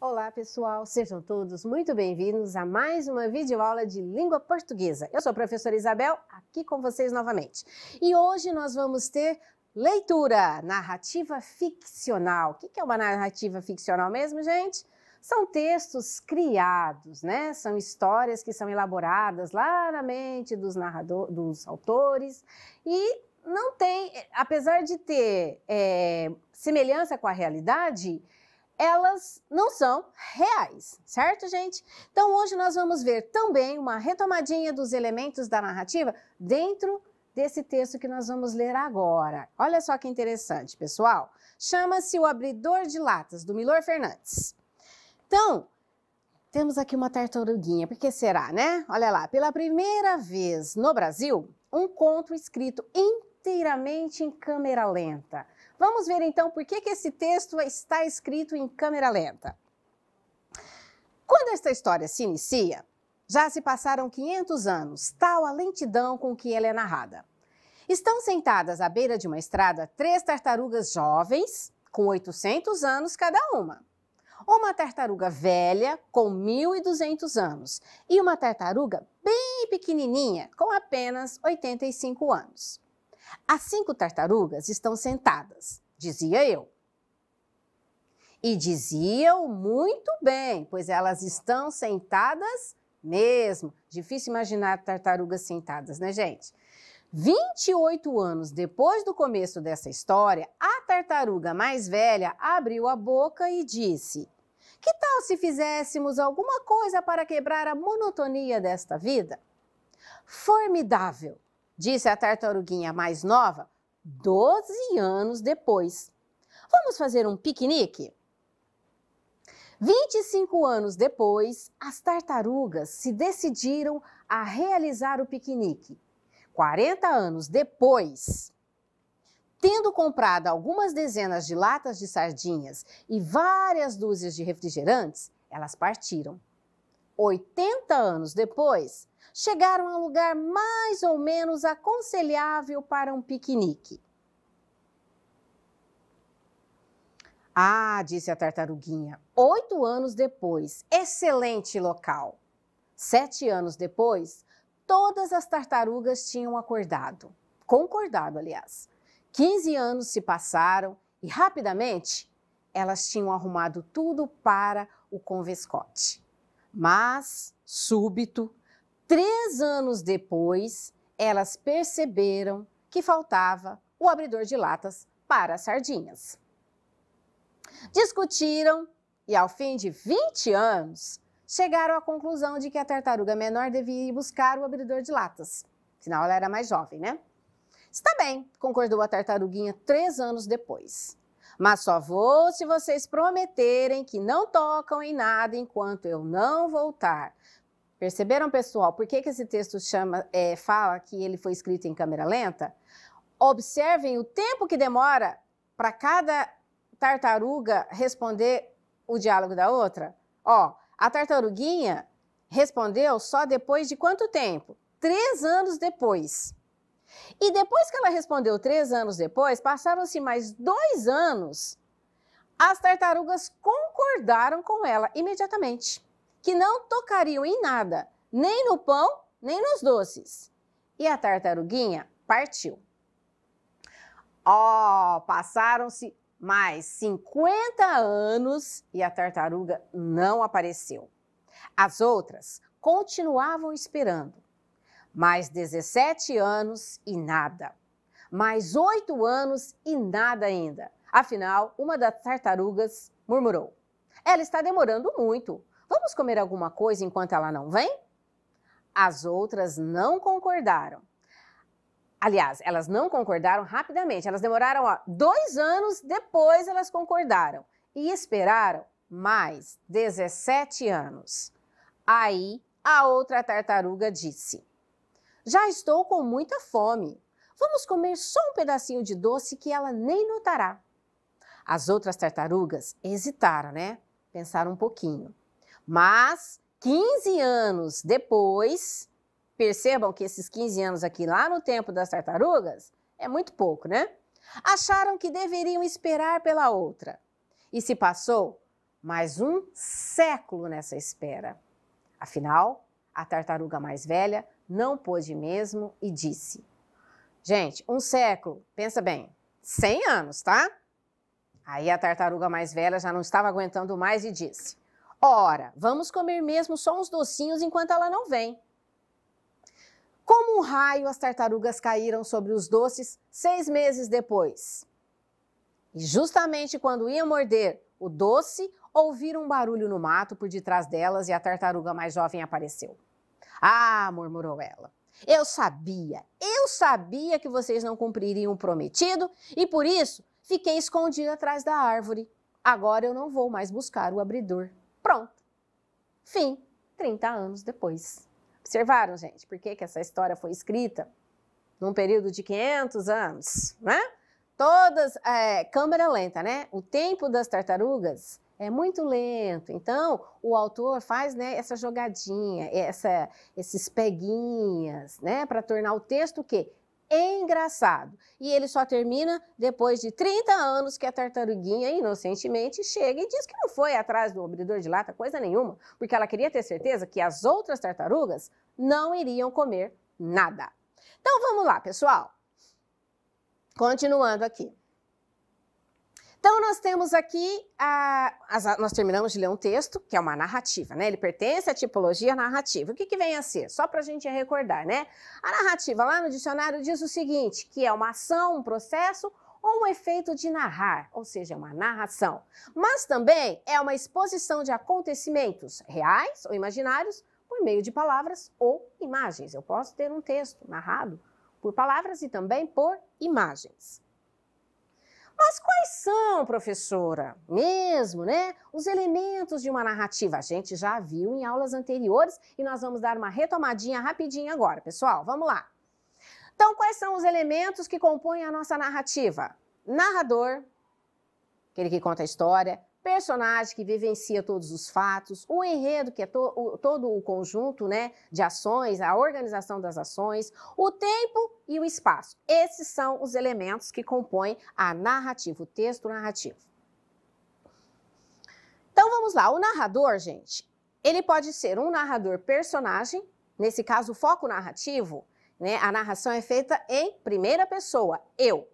Olá, pessoal. Sejam todos muito bem-vindos a mais uma videoaula de língua portuguesa. Eu sou a professora Isabel, aqui com vocês novamente. E hoje nós vamos ter leitura, narrativa ficcional. O que é uma narrativa ficcional mesmo, gente? São textos criados, né? São histórias que são elaboradas lá na mente dos narradores, dos autores e não tem, apesar de ter é, semelhança com a realidade, elas não são reais, certo, gente? Então hoje nós vamos ver também uma retomadinha dos elementos da narrativa dentro desse texto que nós vamos ler agora. Olha só que interessante, pessoal. Chama-se O Abridor de Latas, do Milor Fernandes. Então, temos aqui uma tartaruguinha, porque será, né? Olha lá, pela primeira vez no Brasil, um conto escrito inteiramente em câmera lenta. Vamos ver então por que, que esse texto está escrito em câmera lenta. Quando esta história se inicia, já se passaram 500 anos, tal a lentidão com que ela é narrada. Estão sentadas à beira de uma estrada três tartarugas jovens, com 800 anos cada uma. Uma tartaruga velha, com 1.200 anos, e uma tartaruga bem pequenininha, com apenas 85 anos. As cinco tartarugas estão sentadas, dizia eu. E diziam muito bem, pois elas estão sentadas mesmo. Difícil imaginar tartarugas sentadas, né, gente? 28 anos depois do começo dessa história, a tartaruga mais velha abriu a boca e disse: Que tal se fizéssemos alguma coisa para quebrar a monotonia desta vida? Formidável! disse a tartaruguinha mais nova, doze anos depois. Vamos fazer um piquenique? 25 anos depois, as tartarugas se decidiram a realizar o piquenique. 40 anos depois, tendo comprado algumas dezenas de latas de sardinhas e várias dúzias de refrigerantes, elas partiram. 80 anos depois, chegaram a um lugar mais ou menos aconselhável para um piquenique. Ah, disse a tartaruguinha, oito anos depois, excelente local. Sete anos depois, todas as tartarugas tinham acordado. Concordado, aliás. Quinze anos se passaram e, rapidamente, elas tinham arrumado tudo para o convescote. Mas, súbito, três anos depois, elas perceberam que faltava o abridor de latas para as sardinhas. Discutiram e, ao fim de 20 anos, chegaram à conclusão de que a tartaruga menor devia ir buscar o abridor de latas. Afinal, ela era mais jovem, né? Está bem, concordou a tartaruguinha três anos depois. Mas só vou se vocês prometerem que não tocam em nada enquanto eu não voltar. Perceberam, pessoal, por que, que esse texto chama, é, fala que ele foi escrito em câmera lenta? Observem o tempo que demora para cada tartaruga responder o diálogo da outra. Ó, a tartaruguinha respondeu só depois de quanto tempo? Três anos depois. E depois que ela respondeu três anos depois, passaram-se mais dois anos, as tartarugas concordaram com ela imediatamente, que não tocariam em nada, nem no pão, nem nos doces. E a tartaruguinha partiu. Oh, passaram-se mais 50 anos e a tartaruga não apareceu. As outras continuavam esperando. Mais 17 anos e nada. Mais 8 anos e nada ainda. Afinal, uma das tartarugas murmurou: Ela está demorando muito. Vamos comer alguma coisa enquanto ela não vem? As outras não concordaram. Aliás, elas não concordaram rapidamente. Elas demoraram ó, dois anos depois elas concordaram e esperaram mais 17 anos. Aí a outra tartaruga disse: já estou com muita fome. Vamos comer só um pedacinho de doce que ela nem notará. As outras tartarugas hesitaram, né? Pensaram um pouquinho. Mas 15 anos depois, percebam que esses 15 anos aqui lá no tempo das tartarugas é muito pouco, né? Acharam que deveriam esperar pela outra. E se passou mais um século nessa espera. Afinal, a tartaruga mais velha não pôde mesmo e disse: Gente, um século, pensa bem, 100 anos, tá? Aí a tartaruga mais velha já não estava aguentando mais e disse: Ora, vamos comer mesmo só uns docinhos enquanto ela não vem. Como um raio, as tartarugas caíram sobre os doces seis meses depois. E justamente quando ia morder o doce, ouviram um barulho no mato por detrás delas e a tartaruga mais jovem apareceu. Ah, murmurou ela. Eu sabia, eu sabia que vocês não cumpririam o prometido e por isso fiquei escondida atrás da árvore. Agora eu não vou mais buscar o abridor. Pronto. Fim, 30 anos depois. Observaram, gente, por que, que essa história foi escrita num período de 500 anos, né? Todas, é, câmera lenta, né? O tempo das tartarugas é muito lento. Então, o autor faz né, essa jogadinha, essa, esses peguinhas, né, para tornar o texto o quê? Engraçado. E ele só termina depois de 30 anos que a tartaruguinha, inocentemente, chega e diz que não foi atrás do abridor de lata, coisa nenhuma, porque ela queria ter certeza que as outras tartarugas não iriam comer nada. Então vamos lá, pessoal. Continuando aqui. Então, nós temos aqui, a, as, nós terminamos de ler um texto, que é uma narrativa, né? Ele pertence à tipologia narrativa. O que, que vem a ser? Só para a gente recordar, né? A narrativa lá no dicionário diz o seguinte, que é uma ação, um processo ou um efeito de narrar, ou seja, uma narração. Mas também é uma exposição de acontecimentos reais ou imaginários por meio de palavras ou imagens. Eu posso ter um texto narrado por palavras e também por imagens. Mas quais são, professora, mesmo, né? Os elementos de uma narrativa. A gente já viu em aulas anteriores e nós vamos dar uma retomadinha rapidinha agora, pessoal. Vamos lá. Então, quais são os elementos que compõem a nossa narrativa? Narrador, aquele que conta a história, personagem que vivencia todos os fatos, o enredo, que é to, o, todo o conjunto né, de ações, a organização das ações, o tempo e o espaço. Esses são os elementos que compõem a narrativa, o texto narrativo. Então vamos lá, o narrador, gente, ele pode ser um narrador personagem, nesse caso o foco narrativo, né, a narração é feita em primeira pessoa, eu.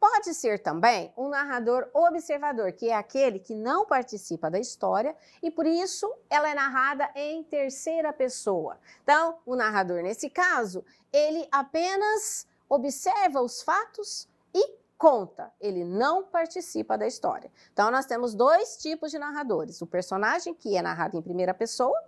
Pode ser também um narrador observador, que é aquele que não participa da história e por isso ela é narrada em terceira pessoa. Então, o narrador, nesse caso, ele apenas observa os fatos e conta, ele não participa da história. Então, nós temos dois tipos de narradores: o personagem, que é narrado em primeira pessoa,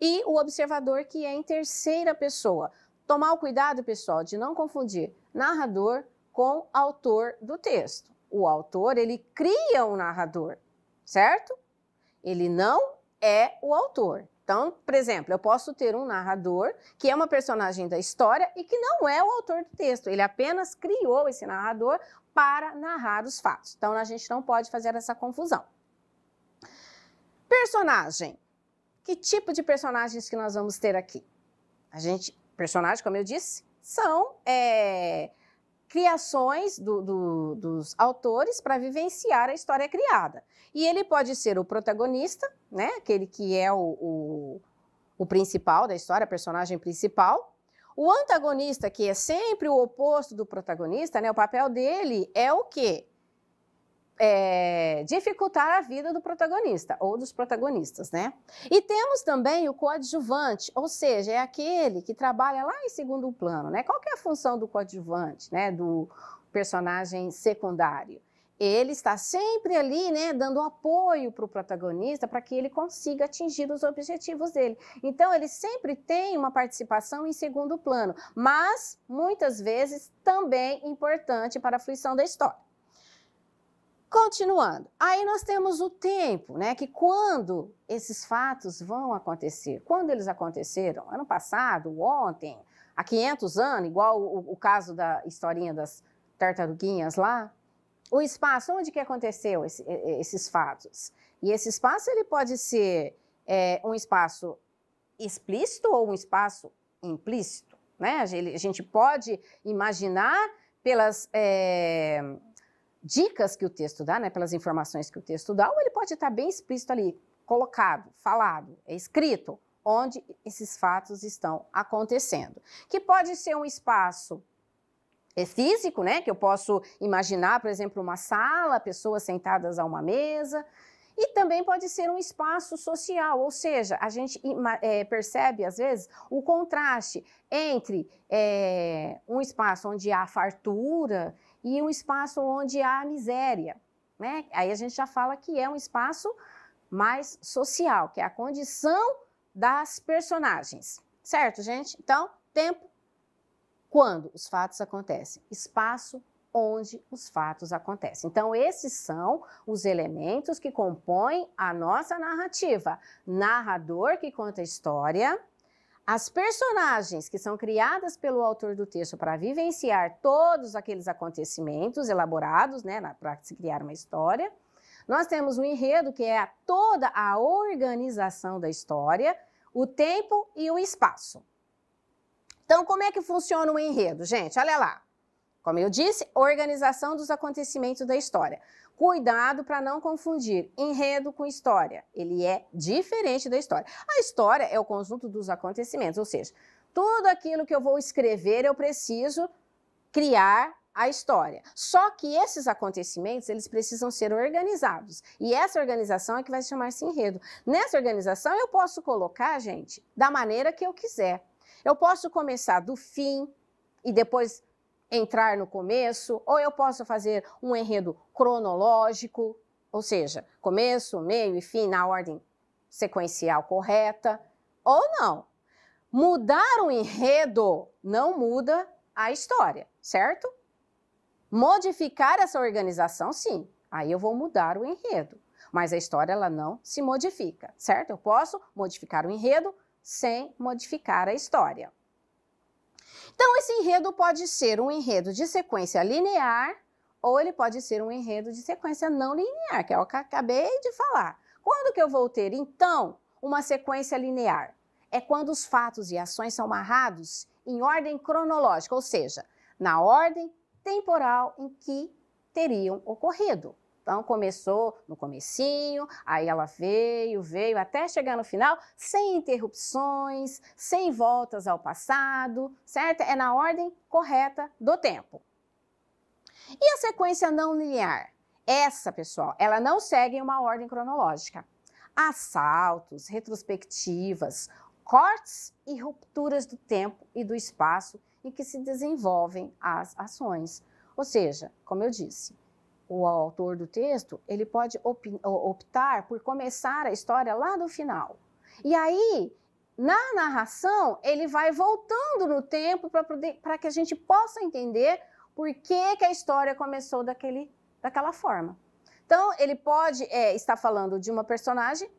e o observador, que é em terceira pessoa. Tomar o cuidado, pessoal, de não confundir narrador com o autor do texto. O autor, ele cria o um narrador, certo? Ele não é o autor. Então, por exemplo, eu posso ter um narrador que é uma personagem da história e que não é o autor do texto. Ele apenas criou esse narrador para narrar os fatos. Então, a gente não pode fazer essa confusão. Personagem. Que tipo de personagens que nós vamos ter aqui? A gente, personagem, como eu disse, são é, criações do, do, dos autores para vivenciar a história criada. E ele pode ser o protagonista, né? aquele que é o, o, o principal da história, a personagem principal. O antagonista, que é sempre o oposto do protagonista, né? o papel dele é o quê? é, dificultar a vida do protagonista ou dos protagonistas, né? E temos também o coadjuvante, ou seja, é aquele que trabalha lá em segundo plano, né? Qual que é a função do coadjuvante, né? Do personagem secundário? Ele está sempre ali, né, dando apoio para o protagonista para que ele consiga atingir os objetivos dele. Então, ele sempre tem uma participação em segundo plano, mas muitas vezes também importante para a fruição da história. Continuando, aí nós temos o tempo, né? Que quando esses fatos vão acontecer, quando eles aconteceram, ano passado, ontem, há 500 anos, igual o, o caso da historinha das tartaruguinhas lá, o espaço onde que aconteceu esse, esses fatos. E esse espaço ele pode ser é, um espaço explícito ou um espaço implícito, né? A gente pode imaginar pelas é, dicas que o texto dá, né, pelas informações que o texto dá, ou ele pode estar bem explícito ali, colocado, falado, é escrito, onde esses fatos estão acontecendo. Que pode ser um espaço é físico, né? Que eu posso imaginar, por exemplo, uma sala, pessoas sentadas a uma mesa. E também pode ser um espaço social, ou seja, a gente é, percebe, às vezes, o contraste entre é, um espaço onde há fartura, e um espaço onde há miséria. Né? Aí a gente já fala que é um espaço mais social, que é a condição das personagens. Certo, gente? Então, tempo quando os fatos acontecem, espaço onde os fatos acontecem. Então, esses são os elementos que compõem a nossa narrativa. Narrador que conta a história, as personagens que são criadas pelo autor do texto para vivenciar todos aqueles acontecimentos elaborados, né, para se criar uma história. Nós temos o enredo, que é toda a organização da história, o tempo e o espaço. Então, como é que funciona o enredo, gente? Olha lá. Como eu disse, organização dos acontecimentos da história. Cuidado para não confundir enredo com história. Ele é diferente da história. A história é o conjunto dos acontecimentos, ou seja, tudo aquilo que eu vou escrever eu preciso criar a história. Só que esses acontecimentos, eles precisam ser organizados. E essa organização é que vai chamar-se enredo. Nessa organização eu posso colocar, gente, da maneira que eu quiser. Eu posso começar do fim e depois entrar no começo, ou eu posso fazer um enredo cronológico, ou seja, começo, meio e fim na ordem sequencial correta, ou não. Mudar o enredo não muda a história, certo? Modificar essa organização, sim. Aí eu vou mudar o enredo, mas a história ela não se modifica, certo? Eu posso modificar o enredo sem modificar a história. Então, esse enredo pode ser um enredo de sequência linear ou ele pode ser um enredo de sequência não linear, que é o que eu acabei de falar. Quando que eu vou ter, então, uma sequência linear? É quando os fatos e ações são amarrados em ordem cronológica, ou seja, na ordem temporal em que teriam ocorrido. Então começou no comecinho, aí ela veio, veio até chegar no final, sem interrupções, sem voltas ao passado, certo? É na ordem correta do tempo. E a sequência não linear? Essa, pessoal, ela não segue uma ordem cronológica. Assaltos, retrospectivas, cortes e rupturas do tempo e do espaço em que se desenvolvem as ações. Ou seja, como eu disse, o autor do texto, ele pode optar por começar a história lá do final. E aí, na narração, ele vai voltando no tempo para que a gente possa entender por que, que a história começou daquele, daquela forma. Então, ele pode é, estar falando de uma personagem,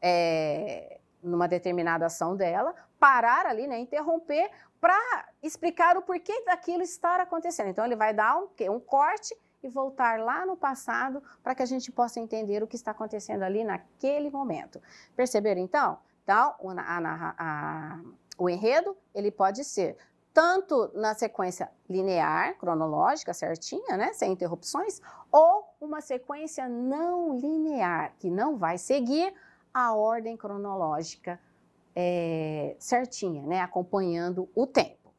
é, numa determinada ação dela, parar ali, né, interromper, para explicar o porquê daquilo estar acontecendo. Então, ele vai dar um, um corte e voltar lá no passado para que a gente possa entender o que está acontecendo ali naquele momento. Perceberam então? Então, o, a, a, o enredo ele pode ser tanto na sequência linear, cronológica, certinha, né, sem interrupções, ou uma sequência não linear, que não vai seguir a ordem cronológica é, certinha, né, acompanhando o tempo.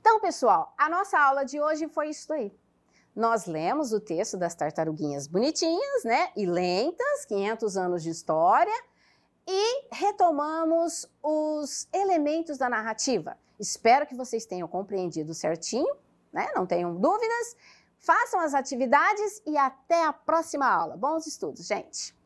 Então, pessoal, a nossa aula de hoje foi isso aí. Nós lemos o texto das tartaruguinhas bonitinhas, né? E lentas, 500 anos de história, e retomamos os elementos da narrativa. Espero que vocês tenham compreendido certinho, né? Não tenham dúvidas. Façam as atividades e até a próxima aula. Bons estudos, gente!